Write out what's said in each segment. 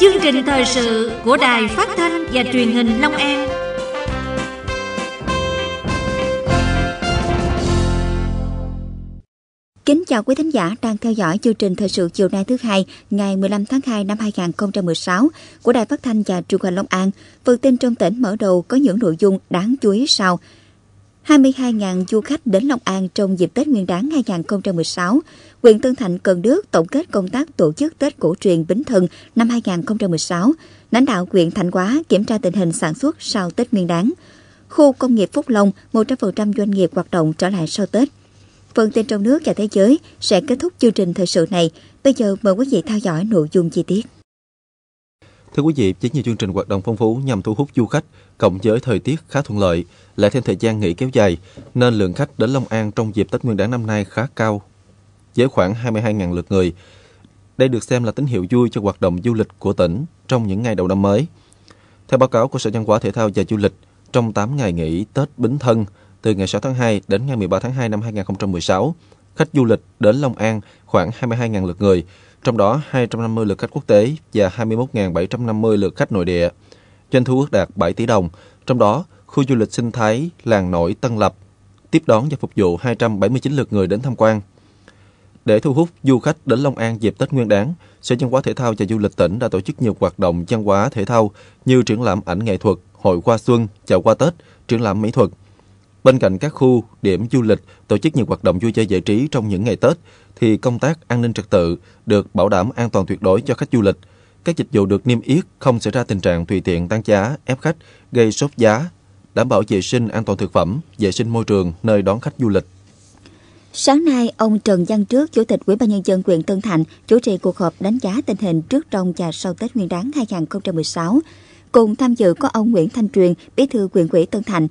Chương trình thời sự của Đài Phát thanh và Truyền hình Long An. Kính chào quý thính giả đang theo dõi chương trình thời sự chiều nay thứ hai, ngày 15 tháng 2 năm 2016 của Đài Phát thanh và Truyền hình Long An. Phần tin trong tỉnh mở đầu có những nội dung đáng chú ý sau. 22.000 du khách đến Long An trong dịp Tết Nguyên đán 2016, huyện Tân Thạnh Cần Đức tổng kết công tác tổ chức Tết cổ truyền Bính Thân năm 2016, lãnh đạo huyện Thạnh Hóa kiểm tra tình hình sản xuất sau Tết Nguyên đán. Khu công nghiệp Phúc Long 100% doanh nghiệp hoạt động trở lại sau Tết. Phần tin trong nước và thế giới sẽ kết thúc chương trình thời sự này. Bây giờ mời quý vị theo dõi nội dung chi tiết. Thưa quý vị, chính như chương trình hoạt động phong phú nhằm thu hút du khách, cộng với thời tiết khá thuận lợi, lại thêm thời gian nghỉ kéo dài, nên lượng khách đến Long An trong dịp Tết Nguyên đán năm nay khá cao, với khoảng 22.000 lượt người. Đây được xem là tín hiệu vui cho hoạt động du lịch của tỉnh trong những ngày đầu năm mới. Theo báo cáo của Sở Văn hóa Thể thao và Du lịch, trong 8 ngày nghỉ Tết Bính Thân, từ ngày 6 tháng 2 đến ngày 13 tháng 2 năm 2016, khách du lịch đến Long An khoảng 22.000 lượt người, trong đó 250 lượt khách quốc tế và 21.750 lượt khách nội địa. Doanh thu ước đạt 7 tỷ đồng, trong đó khu du lịch sinh thái làng nổi Tân Lập tiếp đón và phục vụ 279 lượt người đến tham quan. Để thu hút du khách đến Long An dịp Tết Nguyên đán, Sở Văn hóa Thể thao và Du lịch tỉnh đã tổ chức nhiều hoạt động văn hóa thể thao như triển lãm ảnh nghệ thuật, hội hoa xuân, chợ qua Tết, triển lãm mỹ thuật – Bên cạnh các khu, điểm du lịch, tổ chức nhiều hoạt động vui chơi giải trí trong những ngày Tết, thì công tác an ninh trật tự được bảo đảm an toàn tuyệt đối cho khách du lịch. Các dịch vụ được niêm yết không xảy ra tình trạng tùy tiện tăng giá, ép khách, gây sốt giá, đảm bảo vệ sinh an toàn thực phẩm, vệ sinh môi trường nơi đón khách du lịch. Sáng nay, ông Trần Văn Trước, Chủ tịch Ủy ban nhân dân huyện Tân Thạnh chủ trì cuộc họp đánh giá tình hình trước trong và sau Tết Nguyên đán 2016. Cùng tham dự có ông Nguyễn Thanh Truyền, Bí thư huyện ủy Tân Thạnh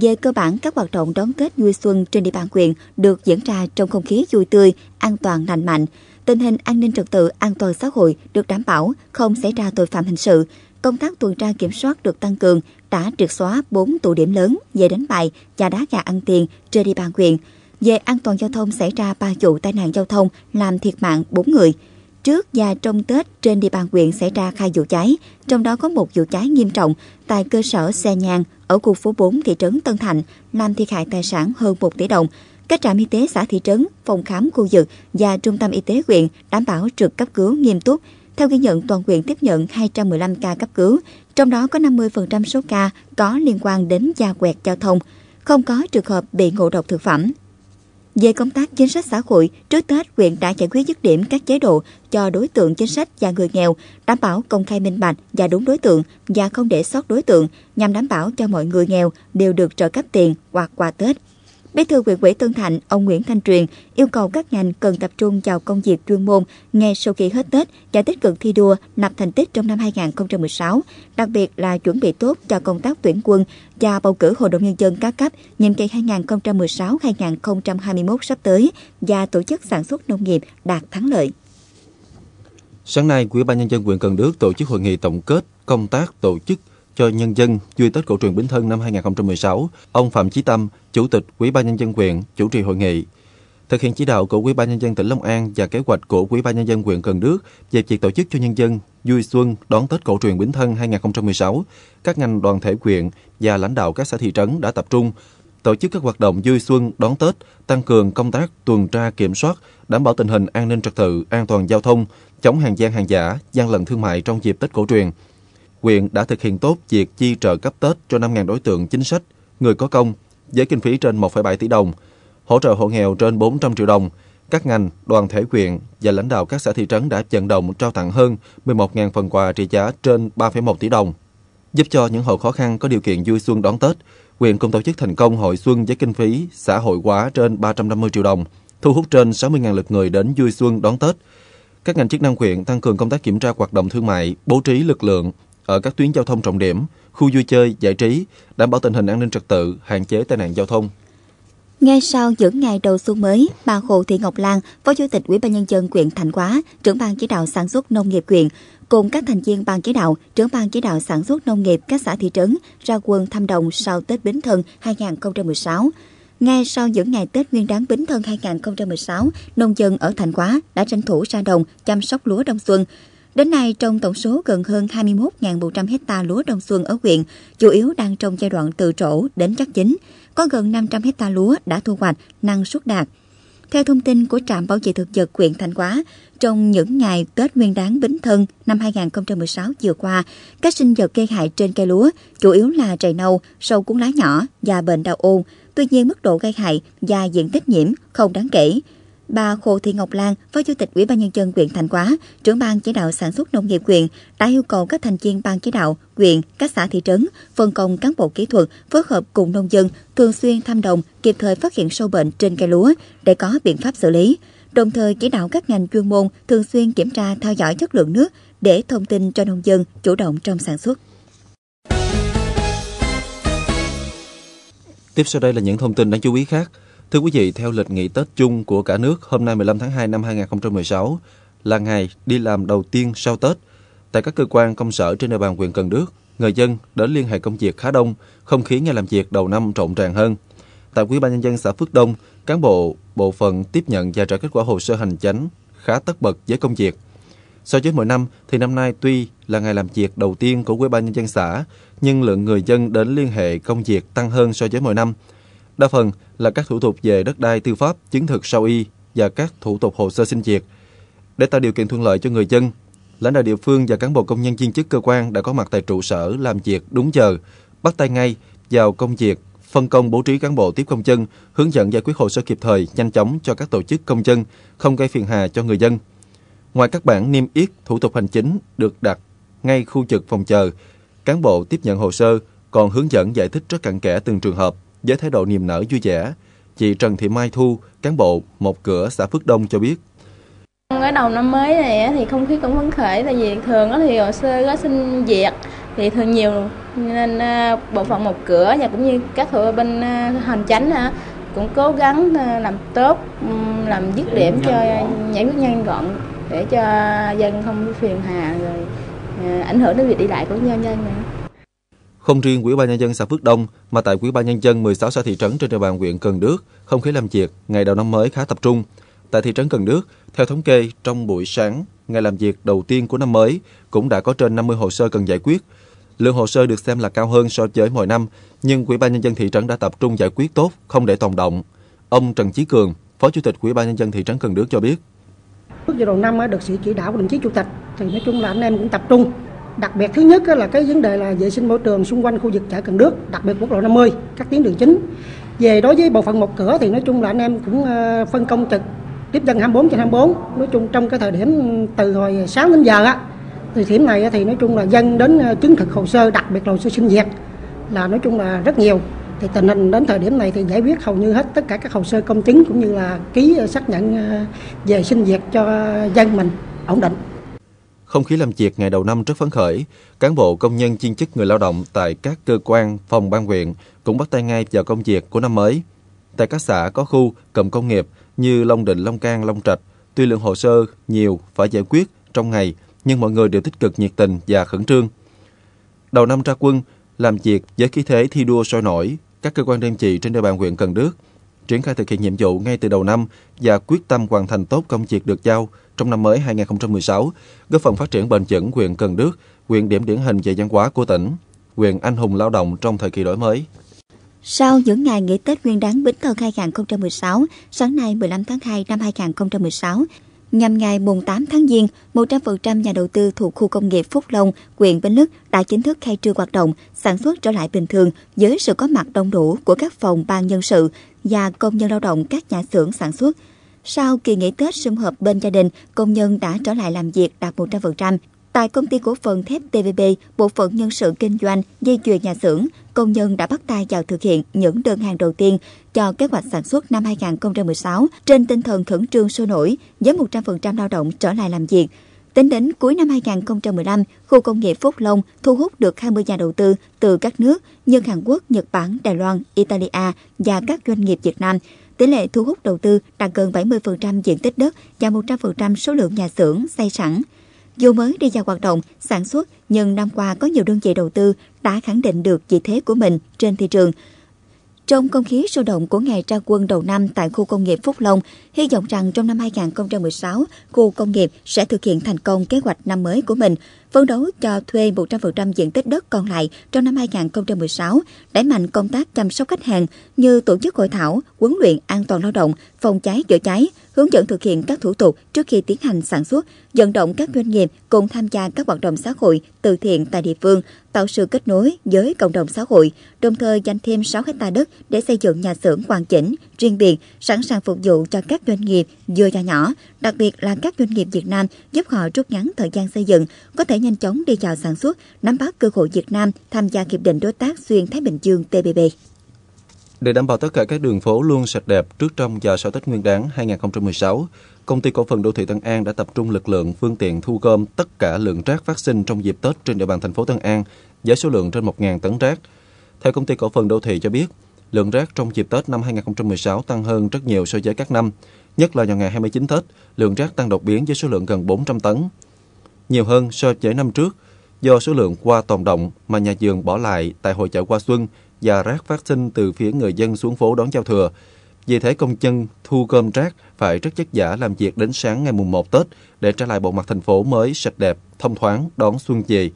về cơ bản, các hoạt động đón Tết vui xuân trên địa bàn huyện được diễn ra trong không khí vui tươi, an toàn lành mạnh. Tình hình an ninh trật tự, an toàn xã hội được đảm bảo, không xảy ra tội phạm hình sự. Công tác tuần tra kiểm soát được tăng cường, đã triệt xóa 4 tụ điểm lớn về đánh bài và đá gà ăn tiền trên địa bàn huyện. Về an toàn giao thông xảy ra 3 vụ tai nạn giao thông làm thiệt mạng 4 người. Trước và trong Tết trên địa bàn huyện xảy ra hai vụ cháy, trong đó có một vụ cháy nghiêm trọng tại cơ sở xe nhàn ở khu phố 4 thị trấn Tân Thành, làm thiệt hại tài sản hơn 1 tỷ đồng. Các trạm y tế xã thị trấn, phòng khám khu vực và trung tâm y tế huyện đảm bảo trực cấp cứu nghiêm túc. Theo ghi nhận, toàn huyện tiếp nhận 215 ca cấp cứu, trong đó có 50% số ca có liên quan đến da quẹt giao thông, không có trường hợp bị ngộ độc thực phẩm, về công tác chính sách xã hội, trước Tết huyện đã giải quyết dứt điểm các chế độ cho đối tượng chính sách và người nghèo, đảm bảo công khai minh bạch và đúng đối tượng và không để sót đối tượng nhằm đảm bảo cho mọi người nghèo đều được trợ cấp tiền hoặc quà Tết. Bí thư huyện ủy Tân Thạnh, ông Nguyễn Thanh Truyền yêu cầu các ngành cần tập trung vào công việc chuyên môn ngay sau khi hết Tết và tích cực thi đua lập thành tích trong năm 2016, đặc biệt là chuẩn bị tốt cho công tác tuyển quân và bầu cử Hội đồng Nhân dân các cấp nhiệm kỳ 2016-2021 sắp tới và tổ chức sản xuất nông nghiệp đạt thắng lợi. Sáng nay, Quỹ ban nhân dân huyện Cần Đước tổ chức hội nghị tổng kết công tác tổ chức cho nhân dân vui Tết cổ truyền Bính Thân năm 2016, ông Phạm Chí Tâm, Chủ tịch Ủy ban nhân dân huyện, chủ trì hội nghị. Thực hiện chỉ đạo của Ủy ban nhân dân tỉnh Long An và kế hoạch của Ủy ban nhân dân huyện Cần Đước về việc tổ chức cho nhân dân vui xuân đón Tết cổ truyền Bính Thân 2016, các ngành đoàn thể huyện và lãnh đạo các xã thị trấn đã tập trung tổ chức các hoạt động vui xuân đón Tết, tăng cường công tác tuần tra kiểm soát, đảm bảo tình hình an ninh trật tự, an toàn giao thông, chống hàng gian hàng giả, gian lận thương mại trong dịp Tết cổ truyền, Quyện đã thực hiện tốt việc chi trợ cấp Tết cho 5.000 đối tượng chính sách, người có công, với kinh phí trên 1,7 tỷ đồng, hỗ trợ hộ nghèo trên 400 triệu đồng. Các ngành, đoàn thể quyện và lãnh đạo các xã thị trấn đã vận động trao tặng hơn 11.000 phần quà trị giá trên 3,1 tỷ đồng. Giúp cho những hộ khó khăn có điều kiện vui xuân đón Tết, Quyện cũng tổ chức thành công hội xuân với kinh phí xã hội hóa trên 350 triệu đồng, thu hút trên 60.000 lượt người đến vui xuân đón Tết. Các ngành chức năng quyện tăng cường công tác kiểm tra hoạt động thương mại, bố trí lực lượng, ở các tuyến giao thông trọng điểm, khu vui chơi, giải trí, đảm bảo tình hình an ninh trật tự, hạn chế tai nạn giao thông. Ngay sau những ngày đầu xuân mới, bà Hồ Thị Ngọc Lan, Phó Chủ tịch Ủy ban nhân dân huyện Thành Hóa, trưởng ban chỉ đạo sản xuất nông nghiệp huyện, cùng các thành viên ban chỉ đạo, trưởng ban chỉ đạo sản xuất nông nghiệp các xã thị trấn ra quân thăm đồng sau Tết Bính Thân 2016. Ngay sau những ngày Tết Nguyên đán Bính Thân 2016, nông dân ở Thành Hóa đã tranh thủ ra đồng chăm sóc lúa đông xuân. Đến nay, trong tổng số gần hơn 21.100 hecta lúa đông xuân ở huyện, chủ yếu đang trong giai đoạn từ trổ đến chắc chính, có gần 500 hecta lúa đã thu hoạch, năng suất đạt. Theo thông tin của trạm bảo vệ thực vật huyện Thanh Hóa, trong những ngày Tết Nguyên đán Bính Thân năm 2016 vừa qua, các sinh vật gây hại trên cây lúa chủ yếu là trầy nâu, sâu cuốn lá nhỏ và bệnh đạo ôn. Tuy nhiên, mức độ gây hại và diện tích nhiễm không đáng kể. Bà Khổ Thị Ngọc Lan, Phó Chủ tịch Ủy ban nhân dân huyện Thành Quá, trưởng ban chỉ đạo sản xuất nông nghiệp huyện đã yêu cầu các thành viên ban chỉ đạo, huyện, các xã thị trấn, phân công cán bộ kỹ thuật phối hợp cùng nông dân thường xuyên thăm đồng, kịp thời phát hiện sâu bệnh trên cây lúa để có biện pháp xử lý. Đồng thời chỉ đạo các ngành chuyên môn thường xuyên kiểm tra theo dõi chất lượng nước để thông tin cho nông dân chủ động trong sản xuất. Tiếp sau đây là những thông tin đáng chú ý khác. Thưa quý vị, theo lịch nghỉ Tết chung của cả nước, hôm nay 15 tháng 2 năm 2016 là ngày đi làm đầu tiên sau Tết. Tại các cơ quan công sở trên địa bàn huyện Cần Đước, người dân đến liên hệ công việc khá đông, không khí ngày làm việc đầu năm rộn ràng hơn. Tại Quỹ ban nhân dân xã Phước Đông, cán bộ bộ phận tiếp nhận và trả kết quả hồ sơ hành chánh khá tất bật với công việc. So với mỗi năm thì năm nay tuy là ngày làm việc đầu tiên của Quỹ ban nhân dân xã, nhưng lượng người dân đến liên hệ công việc tăng hơn so với mỗi năm. Đa phần là các thủ tục về đất đai tư pháp, chứng thực sau y và các thủ tục hồ sơ xin việc. Để tạo điều kiện thuận lợi cho người dân, lãnh đạo địa phương và cán bộ công nhân viên chức cơ quan đã có mặt tại trụ sở làm việc đúng giờ, bắt tay ngay vào công việc, phân công bố trí cán bộ tiếp công dân, hướng dẫn giải quyết hồ sơ kịp thời, nhanh chóng cho các tổ chức công dân, không gây phiền hà cho người dân. Ngoài các bản niêm yết thủ tục hành chính được đặt ngay khu trực phòng chờ, cán bộ tiếp nhận hồ sơ còn hướng dẫn giải thích rất cặn kẽ từng trường hợp với thái độ niềm nở vui vẻ. Chị Trần Thị Mai Thu, cán bộ một cửa xã Phước Đông cho biết. Ở đầu năm mới này thì không khí cũng phấn khởi tại vì thường thì hồ sơ có xin việc thì thường nhiều nên à, bộ phận một cửa và cũng như các hội bên à, hành chánh cũng cố gắng à, làm tốt làm dứt điểm cho giải quyết nhanh gọn để cho dân không phiền hà rồi ảnh hưởng đến việc đi lại của nhân dân nữa. Không riêng Ủy ban nhân dân xã Phước Đông mà tại Ủy ban nhân dân 16 xã thị trấn trên địa bàn huyện Cần Đức không khí làm việc ngày đầu năm mới khá tập trung. Tại thị trấn Cần Đức theo thống kê, trong buổi sáng, ngày làm việc đầu tiên của năm mới cũng đã có trên 50 hồ sơ cần giải quyết. Lượng hồ sơ được xem là cao hơn so với mọi năm, nhưng Ủy ban nhân dân thị trấn đã tập trung giải quyết tốt, không để tồn động. Ông Trần Chí Cường, Phó Chủ tịch Ủy ban nhân dân thị trấn Cần Đức cho biết. Bước vào đầu năm được sự chỉ đạo của đồng chí Chủ tịch thì nói chung là anh em cũng tập trung đặc biệt thứ nhất là cái vấn đề là vệ sinh môi trường xung quanh khu vực chợ Cần Đước đặc biệt quốc lộ 50 các tuyến đường chính về đối với bộ phận một cửa thì nói chung là anh em cũng ờ, phân công trực tiếp dân 24 trên 24 nói chung trong cái thời điểm từ hồi 6 đến giờ á thì điểm này thì nói chung là dân đến ờ, chứng thực hồ sơ đặc biệt là hồ sơ sinh việc là nói chung là rất nhiều thì tình hình đến thời điểm này thì giải quyết hầu như hết tất cả các hồ sơ công chứng cũng như là ký ờ, xác nhận về sinh việc cho dân mình ổn định không khí làm việc ngày đầu năm rất phấn khởi, cán bộ công nhân chuyên chức người lao động tại các cơ quan, phòng ban huyện cũng bắt tay ngay vào công việc của năm mới. Tại các xã có khu cầm công nghiệp như Long Định, Long Can, Long Trạch, tuy lượng hồ sơ nhiều phải giải quyết trong ngày nhưng mọi người đều tích cực nhiệt tình và khẩn trương. Đầu năm ra quân, làm việc với khí thế thi đua sôi nổi, các cơ quan đơn vị trên địa bàn huyện Cần Đước triển khai thực hiện nhiệm vụ ngay từ đầu năm và quyết tâm hoàn thành tốt công việc được giao trong năm mới 2016, góp phần phát triển bền vững huyện Cần Đước, huyện điểm điển hình về văn hóa của tỉnh, huyện anh hùng lao động trong thời kỳ đổi mới. Sau những ngày nghỉ Tết Nguyên đán Bính Thân 2016, sáng nay 15 tháng 2 năm 2016, nhằm ngày mùng 8 tháng Giêng, 100% nhà đầu tư thuộc khu công nghiệp Phúc Long, huyện Bến Lức đã chính thức khai trương hoạt động, sản xuất trở lại bình thường với sự có mặt đông đủ của các phòng ban nhân sự, và công nhân lao động các nhà xưởng sản xuất. Sau kỳ nghỉ Tết sum họp bên gia đình, công nhân đã trở lại làm việc đạt 100%. Tại công ty cổ phần thép TVB, bộ phận nhân sự kinh doanh, dây chuyền nhà xưởng, công nhân đã bắt tay vào thực hiện những đơn hàng đầu tiên cho kế hoạch sản xuất năm 2016 trên tinh thần khẩn trương sôi nổi với 100% lao động trở lại làm việc. Tính đến cuối năm 2015, khu công nghiệp Phúc Long thu hút được 20 nhà đầu tư từ các nước như Hàn Quốc, Nhật Bản, Đài Loan, Italia và các doanh nghiệp Việt Nam. Tỷ lệ thu hút đầu tư đạt gần 70% diện tích đất và 100% số lượng nhà xưởng xây sẵn. Dù mới đi vào hoạt động, sản xuất, nhưng năm qua có nhiều đơn vị đầu tư đã khẳng định được vị thế của mình trên thị trường – trong không khí sôi động của ngày ra quân đầu năm tại khu công nghiệp Phúc Long, hy vọng rằng trong năm 2016, khu công nghiệp sẽ thực hiện thành công kế hoạch năm mới của mình, phấn đấu cho thuê 100% diện tích đất còn lại trong năm 2016, đẩy mạnh công tác chăm sóc khách hàng như tổ chức hội thảo, huấn luyện an toàn lao động, phòng cháy chữa cháy, hướng dẫn thực hiện các thủ tục trước khi tiến hành sản xuất, vận động các doanh nghiệp cùng tham gia các hoạt động xã hội từ thiện tại địa phương, tạo sự kết nối với cộng đồng xã hội, đồng thời dành thêm 6 hectare đất để xây dựng nhà xưởng hoàn chỉnh, riêng biệt, sẵn sàng phục vụ cho các doanh nghiệp vừa và nhỏ, đặc biệt là các doanh nghiệp Việt Nam giúp họ rút ngắn thời gian xây dựng, có thể nhanh chóng đi vào sản xuất, nắm bắt cơ hội Việt Nam tham gia Hiệp định Đối tác Xuyên Thái Bình Dương TPP. Để đảm bảo tất cả các đường phố luôn sạch đẹp trước trong và sau Tết Nguyên đán 2016, công ty cổ phần đô thị Tân An đã tập trung lực lượng phương tiện thu gom tất cả lượng rác phát sinh trong dịp Tết trên địa bàn thành phố Tân An với số lượng trên 1.000 tấn rác. Theo công ty cổ phần đô thị cho biết, lượng rác trong dịp Tết năm 2016 tăng hơn rất nhiều so với các năm nhất là vào ngày 29 Tết, lượng rác tăng đột biến với số lượng gần 400 tấn, nhiều hơn so với năm trước do số lượng qua tồn động mà nhà vườn bỏ lại tại hội chợ qua xuân và rác phát sinh từ phía người dân xuống phố đón giao thừa. Vì thế công nhân thu gom rác phải rất vất vả làm việc đến sáng ngày mùng 1 Tết để trả lại bộ mặt thành phố mới sạch đẹp, thông thoáng đón xuân về.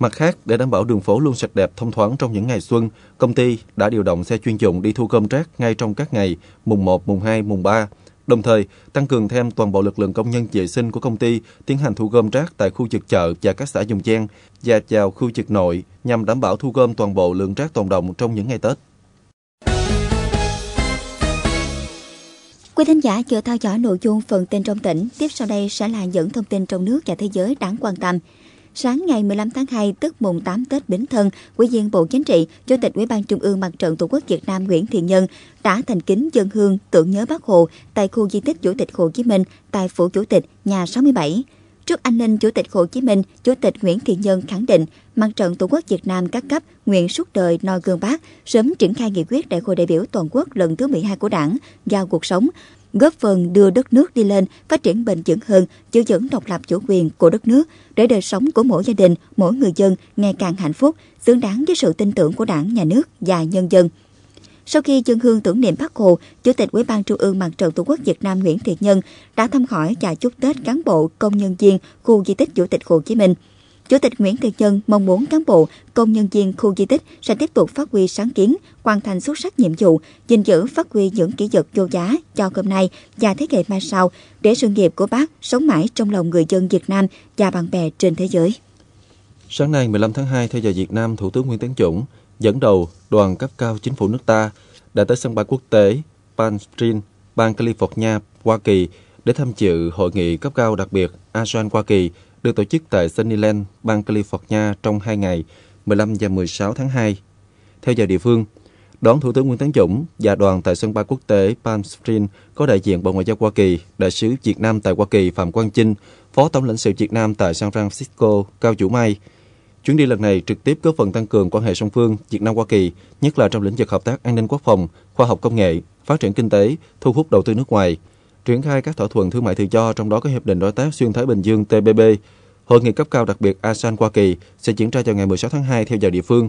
Mặt khác, để đảm bảo đường phố luôn sạch đẹp, thông thoáng trong những ngày xuân, công ty đã điều động xe chuyên dụng đi thu gom rác ngay trong các ngày mùng 1, mùng 2, mùng 3 Đồng thời, tăng cường thêm toàn bộ lực lượng công nhân vệ sinh của công ty tiến hành thu gom rác tại khu vực chợ và các xã dùng ven và vào khu vực nội nhằm đảm bảo thu gom toàn bộ lượng rác tồn động trong những ngày Tết. Quý thính giả vừa theo dõi nội dung phần tin trong tỉnh, tiếp sau đây sẽ là những thông tin trong nước và thế giới đáng quan tâm. Sáng ngày 15 tháng 2, tức mùng 8 Tết Bính Thân, Ủy viên Bộ Chính trị, Chủ tịch Ủy ban Trung ương Mặt trận Tổ quốc Việt Nam Nguyễn Thiện Nhân đã thành kính dân hương tưởng nhớ Bác Hồ tại khu di tích Chủ tịch Hồ Chí Minh tại phủ Chủ tịch nhà 67. Trước anh linh Chủ tịch Hồ Chí Minh, Chủ tịch Nguyễn Thiện Nhân khẳng định Mặt trận Tổ quốc Việt Nam các cấp nguyện suốt đời noi gương bác, sớm triển khai nghị quyết Đại hội đại biểu toàn quốc lần thứ 12 của Đảng giao cuộc sống, góp phần đưa đất nước đi lên, phát triển bền vững hơn, giữ vững độc lập chủ quyền của đất nước, để đời sống của mỗi gia đình, mỗi người dân ngày càng hạnh phúc, xứng đáng với sự tin tưởng của Đảng, Nhà nước và nhân dân. Sau khi dân hương tưởng niệm Bác Hồ, Chủ tịch Ủy ban Trung ương Mặt trận Tổ quốc Việt Nam Nguyễn Thiện Nhân đã thăm hỏi và chúc Tết cán bộ, công nhân viên khu di tích Chủ tịch Hồ Chí Minh. Chủ tịch Nguyễn Thiện Nhân mong muốn cán bộ, công nhân viên khu di tích sẽ tiếp tục phát huy sáng kiến, hoàn thành xuất sắc nhiệm vụ, gìn giữ phát huy những kỹ vật vô giá cho hôm nay và thế hệ mai sau để sự nghiệp của bác sống mãi trong lòng người dân Việt Nam và bạn bè trên thế giới. Sáng nay 15 tháng 2 theo giờ Việt Nam, Thủ tướng Nguyễn Tấn Dũng dẫn đầu đoàn cấp cao chính phủ nước ta đã tới sân bay quốc tế Palmstream, bang California, Hoa Kỳ để tham dự hội nghị cấp cao đặc biệt ASEAN Hoa Kỳ được tổ chức tại Sunnyland, bang California trong 2 ngày 15 và 16 tháng 2. Theo giờ địa phương, đón Thủ tướng Nguyễn Tấn Dũng và đoàn tại sân bay quốc tế Palm Springs có đại diện Bộ Ngoại giao Hoa Kỳ, đại sứ Việt Nam tại Hoa Kỳ Phạm Quang Chinh, Phó Tổng lãnh sự Việt Nam tại San Francisco Cao Chủ Mai. Chuyến đi lần này trực tiếp góp phần tăng cường quan hệ song phương Việt Nam-Hoa Kỳ, nhất là trong lĩnh vực hợp tác an ninh quốc phòng, khoa học công nghệ, phát triển kinh tế, thu hút đầu tư nước ngoài – triển khai các thỏa thuận thương mại tự do, trong đó có Hiệp định Đối tác Xuyên Thái Bình Dương TPP. Hội nghị cấp cao đặc biệt ASEAN-Hoa Kỳ sẽ diễn ra vào ngày 16 tháng 2 theo giờ địa phương.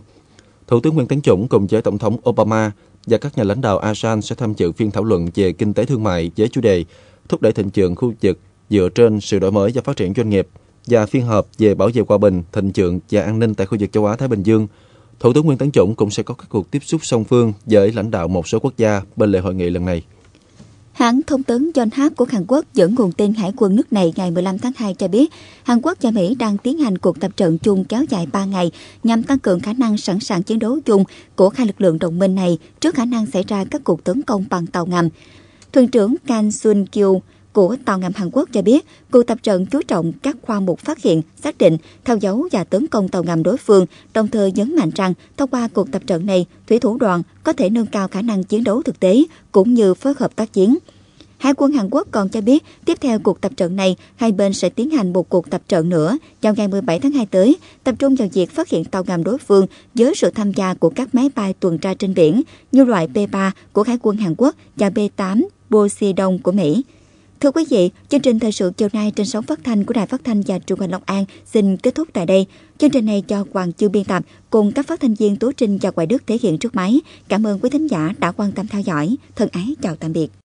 Thủ tướng Nguyễn Tấn Dũng cùng với Tổng thống Obama và các nhà lãnh đạo ASEAN sẽ tham dự phiên thảo luận về kinh tế thương mại với chủ đề thúc đẩy thịnh vượng khu vực dựa trên sự đổi mới và phát triển doanh nghiệp và phiên họp về bảo vệ hòa bình, thịnh vượng và an ninh tại khu vực châu Á Thái Bình Dương. Thủ tướng Nguyễn Tấn Dũng cũng sẽ có các cuộc tiếp xúc song phương với lãnh đạo một số quốc gia bên lề hội nghị lần này. Hãng thông tấn Yonhap của Hàn Quốc dẫn nguồn tin hải quân nước này ngày 15 tháng 2 cho biết, Hàn Quốc và Mỹ đang tiến hành cuộc tập trận chung kéo dài 3 ngày nhằm tăng cường khả năng sẵn sàng chiến đấu chung của hai lực lượng đồng minh này trước khả năng xảy ra các cuộc tấn công bằng tàu ngầm. Thuyền trưởng Kang Sun Kyu của tàu ngầm Hàn Quốc cho biết, cuộc tập trận chú trọng các khoa mục phát hiện, xác định, theo dấu và tấn công tàu ngầm đối phương, đồng thời nhấn mạnh rằng thông qua cuộc tập trận này, thủy thủ đoàn có thể nâng cao khả năng chiến đấu thực tế cũng như phối hợp tác chiến. Hải quân Hàn Quốc còn cho biết, tiếp theo cuộc tập trận này, hai bên sẽ tiến hành một cuộc tập trận nữa vào ngày 17 tháng 2 tới, tập trung vào việc phát hiện tàu ngầm đối phương với sự tham gia của các máy bay tuần tra trên biển như loại P-3 của Hải quân Hàn Quốc và B-8 Poseidon của Mỹ. Thưa quý vị, chương trình thời sự chiều nay trên sóng phát thanh của Đài Phát thanh và Truyền hình Long An xin kết thúc tại đây. Chương trình này do Hoàng Chương biên tập cùng các phát thanh viên Tố Trinh và Quài Đức thể hiện trước máy. Cảm ơn quý thính giả đã quan tâm theo dõi. Thân ái chào tạm biệt.